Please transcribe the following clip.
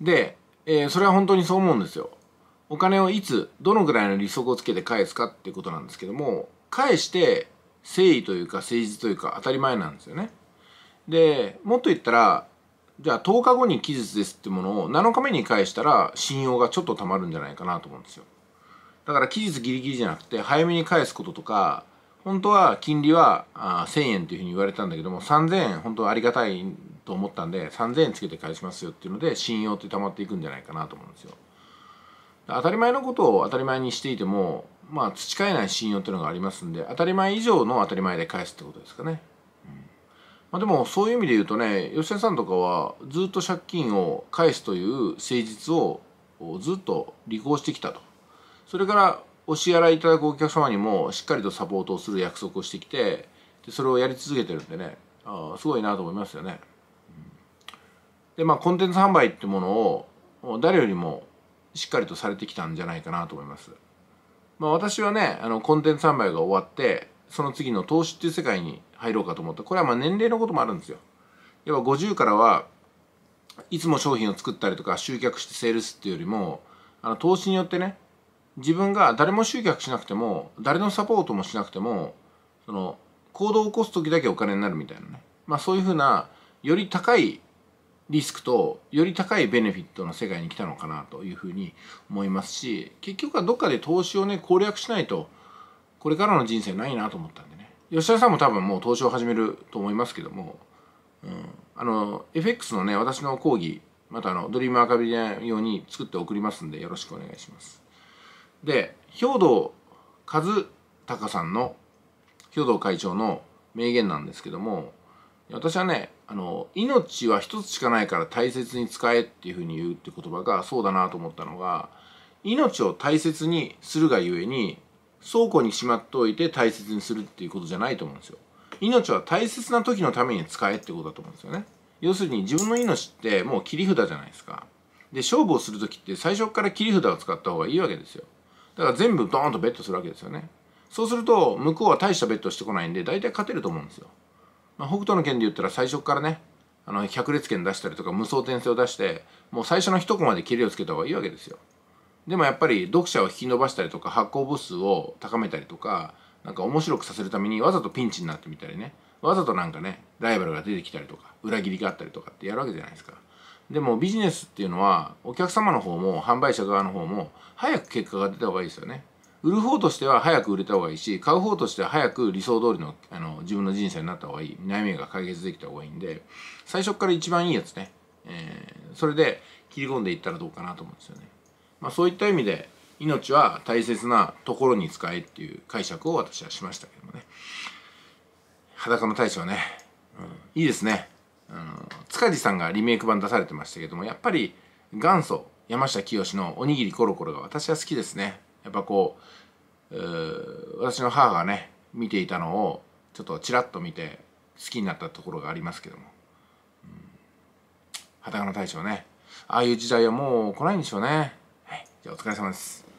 で、えー、それは本当にそう思うんですよ。お金をいつ、どのぐらいの利息をつけて返すかっていうことなんですけども、返して誠意というか誠実というか当たり前なんですよね。で、もっと言ったら、じゃあ10日後に期日ですってものを7日目に返したら信用がちょっとたまるんじゃないかなと思うんですよ。だから期日ギリギリじゃなくて早めに返すこととか、本当は金利はあ1000円というふうに言われたんだけども、3000円本当はありがたいと思ったんで3000円つけて返しますよっていうので信用って溜まっていくんじゃないかなと思うんですよ当たり前のことを当たり前にしていてもまあ培えない信用っていうのがありますんで当たり前以上の当たり前で返すってことですかね、うんまあ、でもそういう意味で言うとね吉田さんとかはずっと借金を返すという誠実をずっと履行してきたとそれからお支払いいただくお客様にもしっかりとサポートをする約束をしてきてでそれをやり続けてるんでねあすごいなと思いますよね。でまあコンテンツ販売ってものを誰よりもしっかりとされてきたんじゃないかなと思います。まあ、私はねあのコンテンツ販売が終わってその次の投資っていう世界に入ろうかと思ったこれはまあ年齢のこともあるんですよ。要は50からはいつも商品を作ったりとか集客してセールスっていうよりもあの投資によってね自分が誰も集客しなくても誰のサポートもしなくてもその行動を起こす時だけお金になるみたいなね、まあ、そういうふうなより高いリスクとより高いベネフィットの世界に来たのかなというふうに思いますし結局はどっかで投資をね攻略しないとこれからの人生ないなと思ったんでね吉田さんも多分もう投資を始めると思いますけども、うん、あの FX のね私の講義またあのドリームアカデミー用に作って送りますんでよろしくお願いしますで兵頭和孝さんの兵頭会長の名言なんですけども私はねあの命は一つしかないから大切に使えっていうふうに言うって言葉がそうだなと思ったのが命を大切にするがゆえに倉庫にしまっておいて大切にするっていうことじゃないと思うんですよ命は大切な時のために使えってことだと思うんですよね要するに自分の命ってもう切り札じゃないですかで勝負をする時って最初から切り札を使った方がいいわけですよだから全部ドーンとベットするわけですよねそうすると向こうは大したベットしてこないんで大体勝てると思うんですよまあ、北斗の拳で言ったら最初からねあの百列拳出したりとか無双転生を出してもう最初の一コマで切りをつけた方がいいわけですよでもやっぱり読者を引き伸ばしたりとか発行部数を高めたりとかなんか面白くさせるためにわざとピンチになってみたりねわざとなんかねライバルが出てきたりとか裏切りがあったりとかってやるわけじゃないですかでもビジネスっていうのはお客様の方も販売者側の方も早く結果が出た方がいいですよね売る方としては早く売れた方がいいし買う方としては早く理想通りのあの自分の人生になった方がいい悩みが解決できた方がいいんで最初から一番いいやつね、えー、それで切り込んでいったらどうかなと思うんですよね。まあ、そういった意味で命は大切なところに使えっていう解釈を私はしましたけどもね裸の大使はね、うん、いいですねうん、塚地さんがリメイク版出されてましたけどもやっぱり元祖山下清のおにぎりコロコロが私は好きですねやっぱこうう私の母がね見ていたのをちょっとちらっと見て好きになったところがありますけども「うん、裸の大将ね」ああいう時代はもう来ないんでしょうね。はい、じゃあお疲れ様です。